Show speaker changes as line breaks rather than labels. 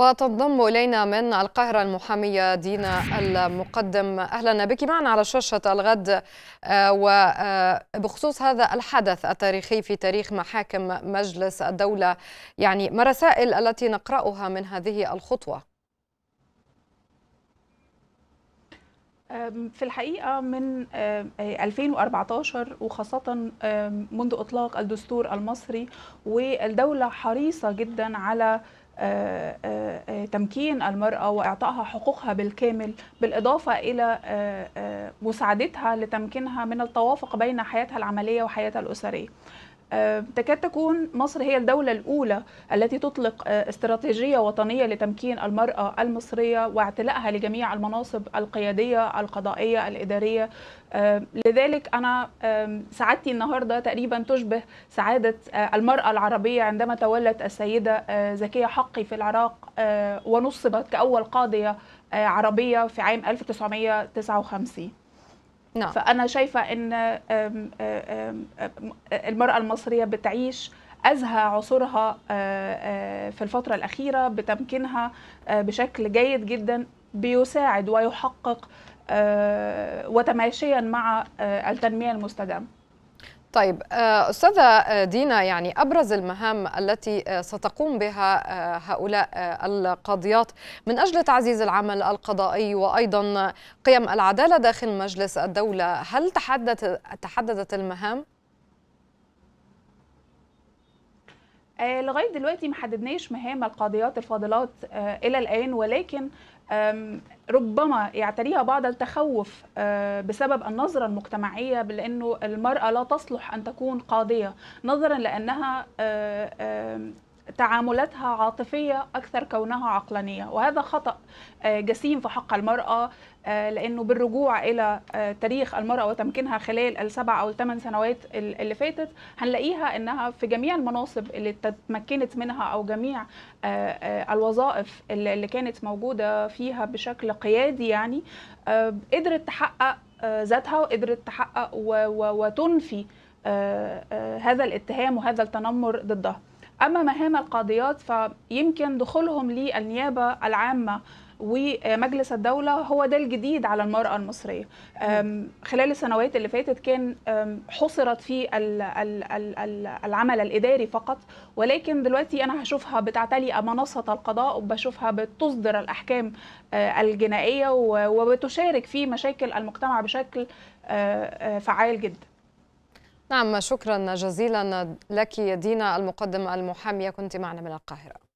وتنضم إلينا من القاهرة المحامية دينا المقدم أهلا بك معنا على شاشة الغد آه، وبخصوص آه، هذا الحدث التاريخي في تاريخ محاكم مجلس الدولة يعني ما الرسائل التي نقرأها من هذه الخطوة؟
في الحقيقة من 2014 وخاصة منذ إطلاق الدستور المصري والدولة حريصة جدا على آه، آه، آه، تمكين المرأة وإعطائها حقوقها بالكامل بالإضافة إلى مساعدتها لتمكينها من التوافق بين حياتها العملية وحياتها الأسرية آه، تكاد تكون مصر هي الدولة الأولى التي تطلق آه، استراتيجية وطنية لتمكين المرأة المصرية واعتلائها لجميع المناصب القيادية القضائية الإدارية آه، لذلك أنا سعادتي النهاردة تقريبا تشبه سعادة المرأة العربية عندما تولت السيدة زكية حقي في العراق ونصبت كأول قاضية عربية في عام 1959 نعم. فأنا شايفة أن المرأة المصرية بتعيش أزهى عصورها في الفترة الأخيرة بتمكينها بشكل جيد جدا بيساعد ويحقق وتماشيا مع التنمية المستدامة
طيب آه، استاذه آه، دينا يعني ابرز المهام التي آه، ستقوم بها هؤلاء القاضيات من اجل تعزيز العمل القضائي وايضا قيم العداله داخل مجلس الدوله هل تحددت تحددت المهام آه، لغايه دلوقتي ما حددناش مهام القاضيات الفاضلات
آه، الى الان ولكن ربما يعتريها بعض التخوف آه، بسبب النظرة المجتمعية لأنه المرأة لا تصلح أن تكون قاضية نظرا لأنها تعاملاتها عاطفية أكثر كونها عقلانية وهذا خطأ آه، جسيم في حق المرأة آه، لأنه بالرجوع إلى آه، تاريخ المرأة وتمكينها خلال السبع أو الثمان سنوات اللي فاتت هنلاقيها أنها في جميع المناصب اللي تمكنت منها أو جميع الوظائف اللي كانت موجودة فيها بشكل قيادي يعني قدرت تحقق ذاتها وقدرت تحقق وتنفي هذا الاتهام وهذا التنمر ضدها أما مهام القاضيات فيمكن دخولهم للنيابة العامة ومجلس الدولة هو ده الجديد على المرأة المصرية خلال السنوات اللي فاتت كان حصرت في العمل الإداري فقط ولكن دلوقتي أنا هشوفها بتعتلي منصة القضاء وبشوفها بتصدر الأحكام أه، الجنائية وبتشارك في مشاكل المجتمع
بشكل أه، أه، فعال جدا نعم شكرا جزيلا لك دينا المقدمة المحامية كنت معنا من القاهرة